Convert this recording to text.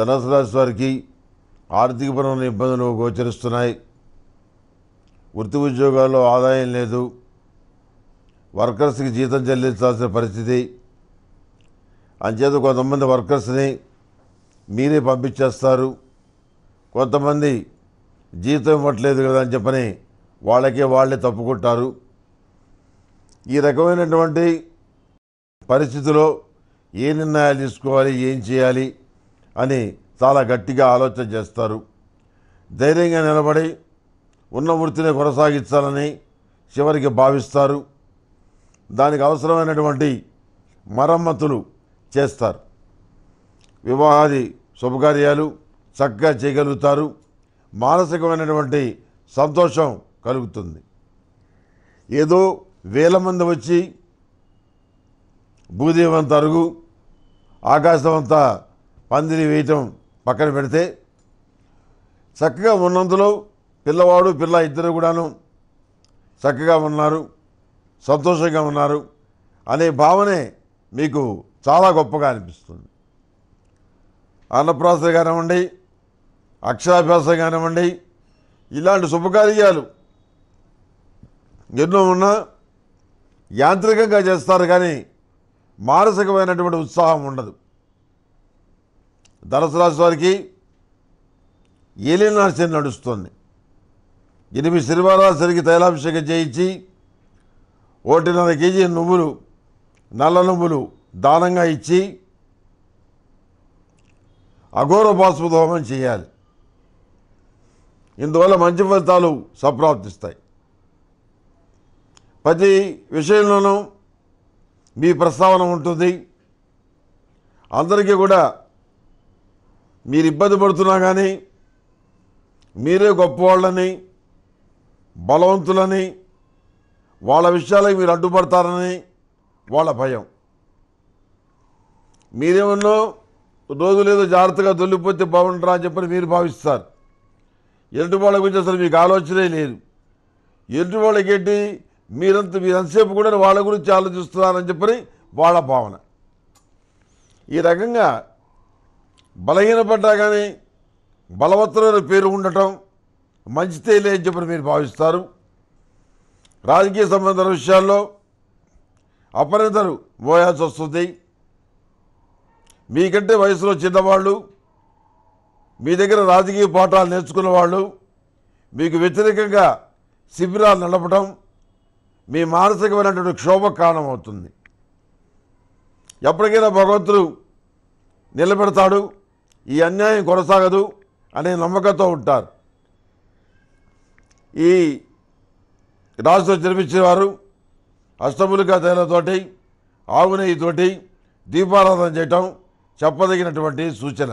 ధనుసు రాశి వారికి ఆర్థికపరమైన ఇబ్బందులు గోచరిస్తున్నాయి వృత్తి ఉద్యోగాల్లో ఆదాయం లేదు వర్కర్స్కి జీతం చెల్లించాల్సిన పరిస్థితి అంచేత కొంతమంది వర్కర్స్ని మీరే పంపించేస్తారు కొంతమంది జీతం ఇవ్వట్లేదు కదా అని చెప్పని వాళ్ళకే వాళ్ళే తప్పుకుంటారు ఈ రకమైనటువంటి పరిస్థితిలో ఏ నిర్ణయాలు తీసుకోవాలి ఏం చేయాలి అని చాలా గట్టిగా ఆలోచన చేస్తారు ధైర్యంగా నిలబడి ఉన్న వృత్తిని కొనసాగించాలని చివరికి భావిస్తారు దానికి అవసరమైనటువంటి మరమ్మతులు చేస్తారు వివాహాది శుభకార్యాలు చక్కగా చేయగలుగుతారు మానసికమైనటువంటి సంతోషం కలుగుతుంది ఏదో వేల మంది వచ్చి భూదేవంత అరుగు ఆకాశం అంతా పందిరి వేయటం పక్కన పెడితే చక్కగా ఉన్నంతలో పిల్లవాడు పిల్ల ఇద్దరు కూడాను చక్కగా ఉన్నారు సంతోషంగా ఉన్నారు అనే భావనే మీకు చాలా గొప్పగా అనిపిస్తుంది అన్నప్రాస కానివ్వండి అక్షరాభ్యాసం కానివ్వండి ఇలాంటి శుభకార్యాలు ఎన్నో ఉన్నా యాంత్రికంగా చేస్తారు కానీ మానసికమైనటువంటి ఉత్సాహం ఉండదు ధనుసు వారికి ఏలినాడు శని నడుస్తుంది ఎనిమిది శనివారాలు సరికి తైలాభిషేకం చేయించి ఒకటిన్నర కేజీ నువ్వులు నల్ల నువ్వులు దానంగా ఇచ్చి అఘోర బాసు హోమం చేయాలి ఇందువల్ల మంచి ఫలితాలు సప్రాప్తిస్తాయి ప్రతి విషయంలోనూ మీ ప్రస్తావన ఉంటుంది అందరికీ కూడా మీరు ఇబ్బంది పడుతున్నా కానీ మీరే గొప్పవాళ్ళని బలవంతులని వాళ్ళ విషయాలకు మీరు అడ్డుపడతారని వాళ్ళ భయం మీరేమన్నా రోజు లేదో జాగ్రత్తగా దొల్లిపోతే బాగుంటారా అని చెప్పని మీరు భావిస్తారు ఎదుటి వాళ్ళ గురించి అసలు మీకు ఆలోచనే లేదు ఎదుటి మీరంత మీరు మీరంత కూడా వాళ్ళ గురించి ఆలోచిస్తున్నారని చెప్పని వాళ్ళ భావన ఈ రకంగా బలహీనపడ్డా కానీ బలవత్తమైన పేరు ఉండటం మంచిదే అని చెప్పని మీరు భావిస్తారు రాజకీయ సంబంధ విషయాల్లో అపరితలు మోయాల్సి వస్తుంది మీకంటే వయసులో చిన్నవాళ్ళు మీ దగ్గర రాజకీయ పాఠాలు నేర్చుకున్న వాళ్ళు మీకు వ్యతిరేకంగా శిబిరాలు నడపడం మీ మానసికమైనటువంటి క్షోభ కారణమవుతుంది ఎప్పటికైనా భగవంతుడు నిలబెడతాడు ఈ అన్యాయం కొనసాగదు అనే నమ్మకంతో ఉంటారు ఈ రాజుతో వారు అష్టములుగా తేలతోటి ఆవునేయితోటి దీపారాధన చేయటం చెప్పదగినటువంటి సూచన